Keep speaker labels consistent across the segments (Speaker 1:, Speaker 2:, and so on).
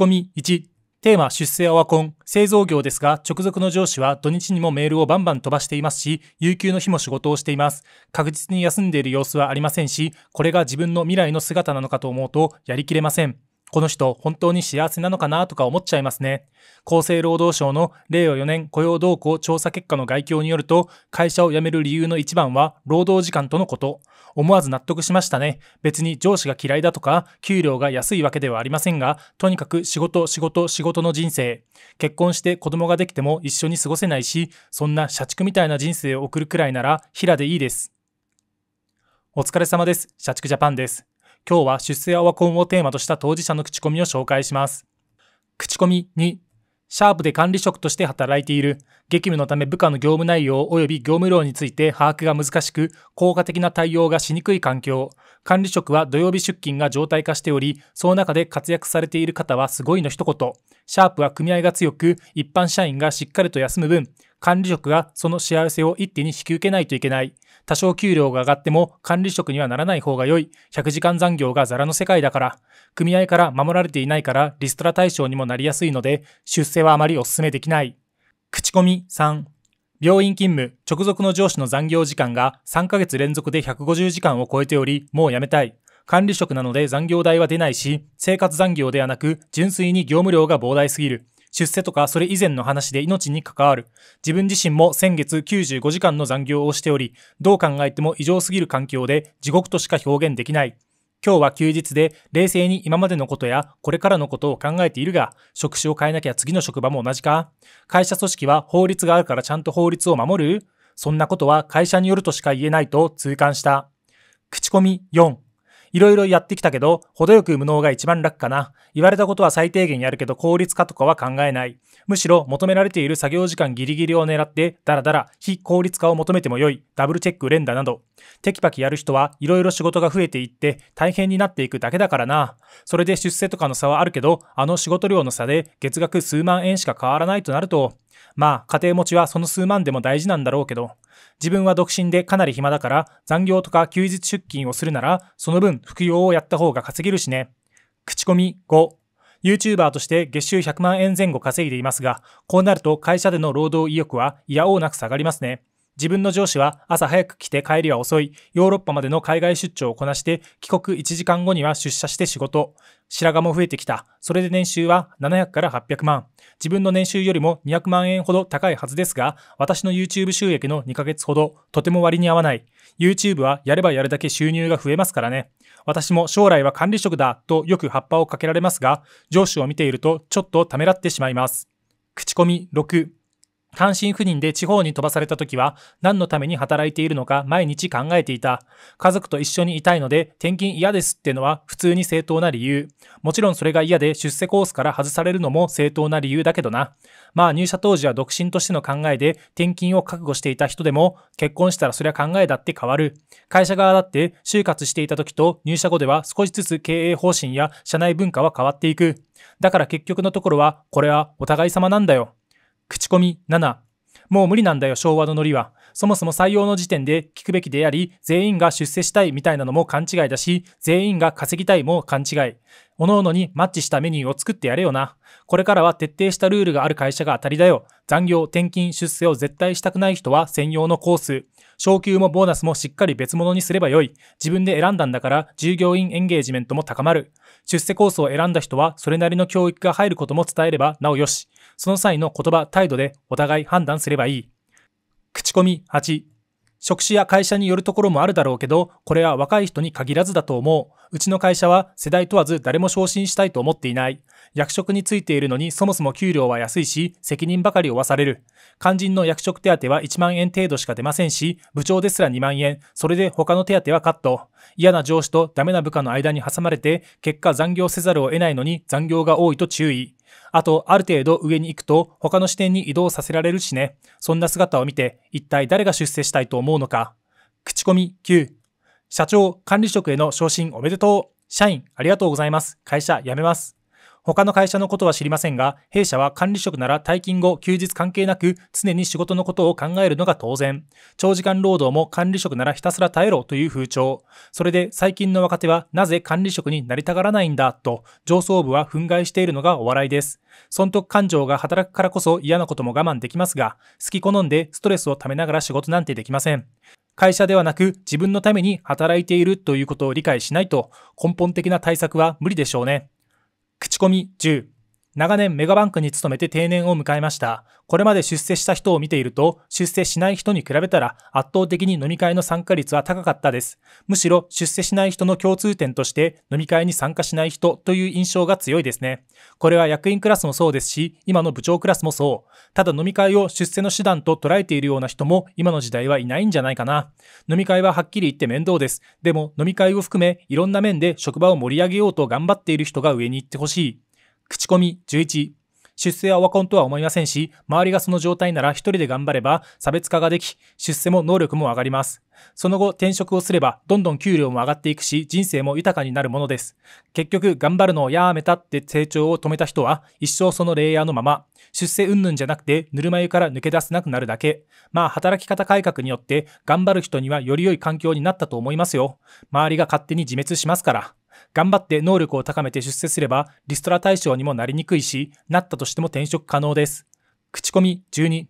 Speaker 1: コミ1、テーマ出世アワコン、製造業ですが、直属の上司は土日にもメールをバンバン飛ばしていますし、有給の日も仕事をしています。確実に休んでいる様子はありませんし、これが自分の未来の姿なのかと思うと、やりきれません。この人、本当に幸せなのかなとか思っちゃいますね。厚生労働省の令和4年雇用動向調査結果の概況によると、会社を辞める理由の一番は労働時間とのこと。思わず納得しましたね。別に上司が嫌いだとか、給料が安いわけではありませんが、とにかく仕事、仕事、仕事の人生。結婚して子供ができても一緒に過ごせないし、そんな社畜みたいな人生を送るくらいなら、平でいいです。お疲れ様です。社畜ジャパンです。今日は出世やオワコンをテーマとした当事者の口コミを紹介します。口コミ2、シャープで管理職として働いている、激務のため部下の業務内容及び業務量について把握が難しく、効果的な対応がしにくい環境。管理職は土曜日出勤が常態化しており、その中で活躍されている方はすごいの一言。シャープは組合が強く、一般社員がしっかりと休む分、管理職がその幸せを一手に引き受けないといけない。多少給料が上がっても管理職にはならない方が良い。100時間残業がザラの世界だから。組合から守られていないからリストラ対象にもなりやすいので、出世はあまりお勧めできない。口コミ3。病院勤務、直属の上司の残業時間が3ヶ月連続で150時間を超えており、もうやめたい。管理職なので残業代は出ないし、生活残業ではなく、純粋に業務量が膨大すぎる。出世とかそれ以前の話で命に関わる。自分自身も先月95時間の残業をしており、どう考えても異常すぎる環境で地獄としか表現できない。今日は休日で冷静に今までのことやこれからのことを考えているが、職種を変えなきゃ次の職場も同じか会社組織は法律があるからちゃんと法律を守るそんなことは会社によるとしか言えないと痛感した。口コミ4いろいろやってきたけど、程よく無能が一番楽かな。言われたことは最低限やるけど効率化とかは考えない。むしろ求められている作業時間ギリギリを狙って、だらだら非効率化を求めても良い、ダブルチェック連打など。テキパキやる人はいろいろ仕事が増えていって大変になっていくだけだからな。それで出世とかの差はあるけど、あの仕事量の差で月額数万円しか変わらないとなると、まあ、家庭持ちはその数万でも大事なんだろうけど、自分は独身でかなり暇だから残業とか休日出勤をするなら、その分副業をやった方が稼げるしね。口コミ5。YouTuber として月収100万円前後稼いでいますが、こうなると会社での労働意欲は嫌おうなく下がりますね。自分の上司は朝早く来て帰りは遅い、ヨーロッパまでの海外出張をこなして、帰国1時間後には出社して仕事、白髪も増えてきた。それで年収は700から800万。自分の年収よりも200万円ほど高いはずですが、私の YouTube 収益の2ヶ月ほど、とても割に合わない。YouTube はやればやるだけ収入が増えますからね。私も将来は管理職だとよく葉っぱをかけられますが、上司を見ているとちょっとためらってしまいます。口コミ6。単身赴任で地方に飛ばされた時は何のために働いているのか毎日考えていた。家族と一緒にいたいので転勤嫌ですってのは普通に正当な理由。もちろんそれが嫌で出世コースから外されるのも正当な理由だけどな。まあ入社当時は独身としての考えで転勤を覚悟していた人でも結婚したらそりゃ考えだって変わる。会社側だって就活していた時と入社後では少しずつ経営方針や社内文化は変わっていく。だから結局のところはこれはお互い様なんだよ。口コミ7もう無理なんだよ昭和のノリはそもそも採用の時点で聞くべきであり、全員が出世したいみたいなのも勘違いだし、全員が稼ぎたいも勘違い。各々にマッチしたメニューを作ってやれよな。これからは徹底したルールがある会社が当たりだよ。残業、転勤、出世を絶対したくない人は専用のコース。昇給もボーナスもしっかり別物にすればよい。自分で選んだんだから従業員エンゲージメントも高まる。出世コースを選んだ人はそれなりの教育が入ることも伝えればなおよし。その際の言葉、態度でお互い判断すればいい。口コミ8職種や会社によるところもあるだろうけど、これは若い人に限らずだと思う。うちの会社は世代問わず誰も昇進したいと思っていない。役職についているのにそもそも給料は安いし、責任ばかり負わされる。肝心の役職手当は1万円程度しか出ませんし、部長ですら2万円。それで他の手当はカット。嫌な上司とダメな部下の間に挟まれて、結果残業せざるを得ないのに残業が多いと注意。あと、ある程度上に行くと他の視点に移動させられるしね。そんな姿を見て、一体誰が出世したいと思うのか。口コミ9。社長、管理職への昇進おめでとう。社員、ありがとうございます。会社辞めます。他の会社のことは知りませんが、弊社は管理職なら退勤後、休日関係なく、常に仕事のことを考えるのが当然。長時間労働も管理職ならひたすら耐えろという風潮。それで最近の若手は、なぜ管理職になりたがらないんだ、と、上層部は憤慨しているのがお笑いです。損得感情が働くからこそ嫌なことも我慢できますが、好き好んでストレスをためながら仕事なんてできません。会社ではなく自分のために働いているということを理解しないと根本的な対策は無理でしょうね。口コミ10長年メガバンクに勤めて定年を迎えました。これまで出世した人を見ていると、出世しない人に比べたら圧倒的に飲み会の参加率は高かったです。むしろ出世しない人の共通点として飲み会に参加しない人という印象が強いですね。これは役員クラスもそうですし、今の部長クラスもそう。ただ飲み会を出世の手段と捉えているような人も今の時代はいないんじゃないかな。飲み会ははっきり言って面倒です。でも飲み会を含めいろんな面で職場を盛り上げようと頑張っている人が上に行ってほしい。口コミ11出世はオワコンとは思いませんし、周りがその状態なら一人で頑張れば差別化ができ、出世も能力も上がります。その後転職をすればどんどん給料も上がっていくし、人生も豊かになるものです。結局頑張るのをやめたって成長を止めた人は一生そのレイヤーのまま、出世云々じゃなくて、ぬるま湯から抜け出せなくなるだけ。まあ、働き方改革によって、頑張る人にはより良い環境になったと思いますよ。周りが勝手に自滅しますから。頑張って能力を高めて出世すれば、リストラ対象にもなりにくいし、なったとしても転職可能です。口コミ12。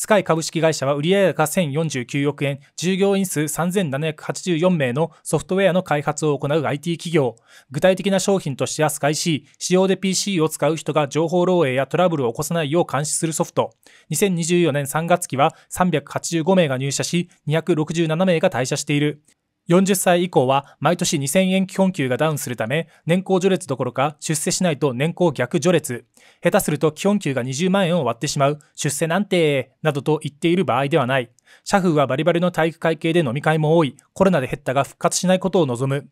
Speaker 1: スカイ株式会社は売上高1049億円、従業員数3784名のソフトウェアの開発を行う IT 企業。具体的な商品としてはスカイ C、使用で PC を使う人が情報漏洩やトラブルを起こさないよう監視するソフト。2024年3月期は385名が入社し、267名が退社している。40歳以降は毎年2000円基本給がダウンするため、年功序列どころか出世しないと年功逆序列。下手すると基本給が20万円を割ってしまう、出世なんて、などと言っている場合ではない。社風はバリバリの体育会系で飲み会も多い、コロナで減ったが復活しないことを望む。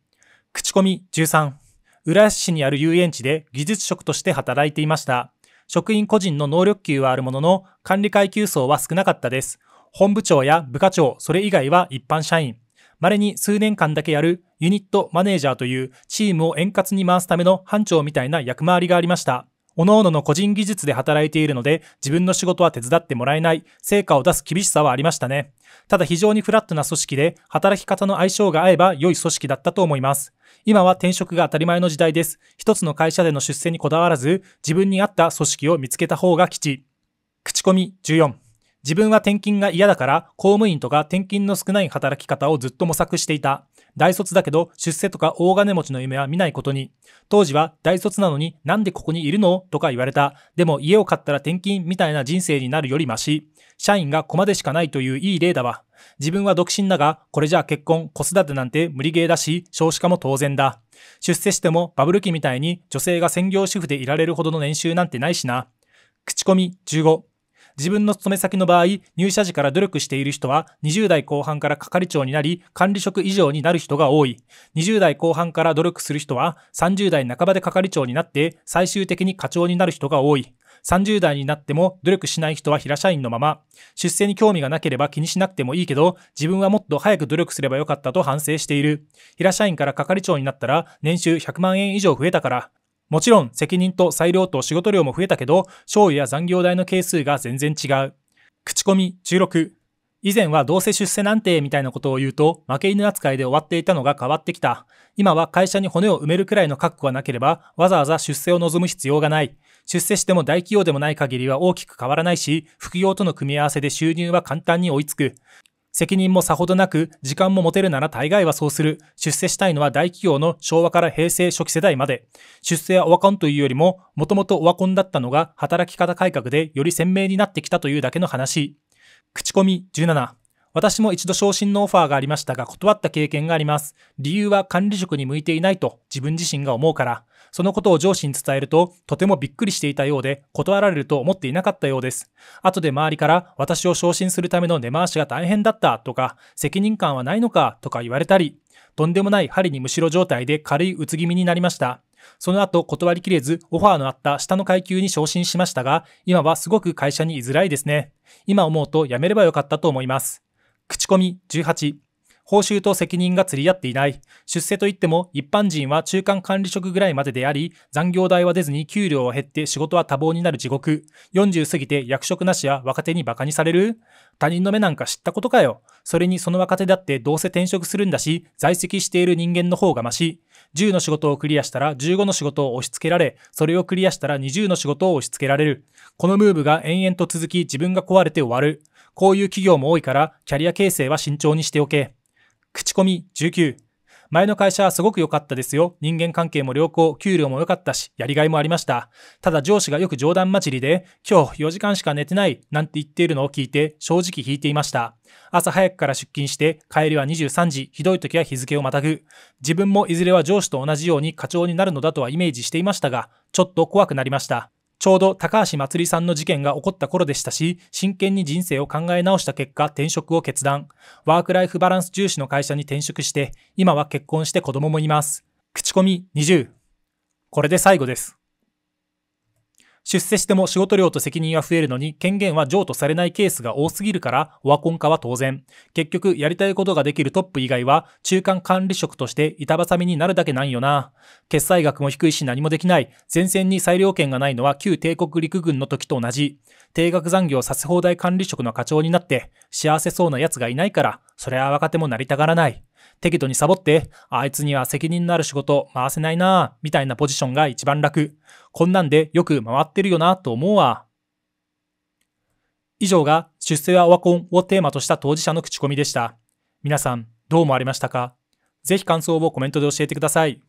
Speaker 1: 口コミ13。浦安市にある遊園地で技術職として働いていました。職員個人の能力級はあるものの、管理階級層は少なかったです。本部長や部課長、それ以外は一般社員。稀に数年間だけやるユニットマネージャーというチームを円滑に回すための班長みたいな役回りがありました。各々の個人技術で働いているので、自分の仕事は手伝ってもらえない、成果を出す厳しさはありましたね。ただ非常にフラットな組織で、働き方の相性が合えば良い組織だったと思います。今は転職が当たり前の時代です。一つの会社での出世にこだわらず、自分に合った組織を見つけた方が吉。口コミ14。自分は転勤が嫌だから、公務員とか転勤の少ない働き方をずっと模索していた。大卒だけど、出世とか大金持ちの夢は見ないことに。当時は、大卒なのになんでここにいるのとか言われた。でも家を買ったら転勤みたいな人生になるよりマシ。社員がコマでしかないといういい例だわ。自分は独身だが、これじゃあ結婚、子育てなんて無理ゲーだし、少子化も当然だ。出世してもバブル期みたいに女性が専業主婦でいられるほどの年収なんてないしな。口コミ15。自分の勤め先の場合、入社時から努力している人は、20代後半から係長になり、管理職以上になる人が多い。20代後半から努力する人は、30代半ばで係長になって、最終的に課長になる人が多い。30代になっても努力しない人は平社員のまま。出世に興味がなければ気にしなくてもいいけど、自分はもっと早く努力すればよかったと反省している。平社員から係長になったら、年収100万円以上増えたから。もちろん責任と裁量と仕事量も増えたけど、賞与や残業代の係数が全然違う。口コミ16。以前はどうせ出世なんてみたいなことを言うと負け犬扱いで終わっていたのが変わってきた。今は会社に骨を埋めるくらいの覚悟がなければわざわざ出世を望む必要がない。出世しても大企業でもない限りは大きく変わらないし、副業との組み合わせで収入は簡単に追いつく。責任もさほどなく、時間も持てるなら大概はそうする。出世したいのは大企業の昭和から平成初期世代まで。出世はオワコンというよりも、もともとオワコンだったのが働き方改革でより鮮明になってきたというだけの話。口コミ17。私も一度昇進のオファーがありましたが断った経験があります。理由は管理職に向いていないと自分自身が思うから。そのことを上司に伝えると、とてもびっくりしていたようで、断られると思っていなかったようです。後で周りから、私を昇進するための根回しが大変だったとか、責任感はないのかとか言われたり、とんでもない針にむしろ状態で軽いうつ気味になりました。その後断りきれずオファーのあった下の階級に昇進しましたが、今はすごく会社に居づらいですね。今思うと辞めればよかったと思います。口コミ18、報酬と責任が釣り合っていない。出世といっても一般人は中間管理職ぐらいまでであり、残業代は出ずに給料は減って仕事は多忙になる地獄。40過ぎて役職なしや若手に馬鹿にされる他人の目なんか知ったことかよ。それにその若手だってどうせ転職するんだし、在籍している人間の方がマシ。10の仕事をクリアしたら15の仕事を押し付けられ、それをクリアしたら20の仕事を押し付けられる。このムーブが延々と続き自分が壊れて終わる。こういう企業も多いから、キャリア形成は慎重にしておけ。口コミ19。前の会社はすごく良かったですよ。人間関係も良好、給料も良かったし、やりがいもありました。ただ上司がよく冗談交じりで、今日4時間しか寝てない、なんて言っているのを聞いて、正直引いていました。朝早くから出勤して、帰りは23時、ひどい時は日付をまたぐ。自分もいずれは上司と同じように課長になるのだとはイメージしていましたが、ちょっと怖くなりました。ちょうど高橋まつりさんの事件が起こった頃でしたし、真剣に人生を考え直した結果、転職を決断。ワークライフバランス重視の会社に転職して、今は結婚して子供もいます。口コミ20。これで最後です。出世しても仕事量と責任は増えるのに権限は譲渡されないケースが多すぎるからオワコン化は当然。結局やりたいことができるトップ以外は中間管理職として板挟みになるだけなんよな。決済額も低いし何もできない。前線に裁量権がないのは旧帝国陸軍の時と同じ。定額残業させ放題管理職の課長になって幸せそうな奴がいないから、それは若手もなりたがらない。適度にサボって、あいつには責任のある仕事回せないなみたいなポジションが一番楽。こんなんでよく回ってるよなと思うわ。以上が出世はオワコンをテーマとした当事者の口コミでした。皆さん、どう思われましたかぜひ感想をコメントで教えてください。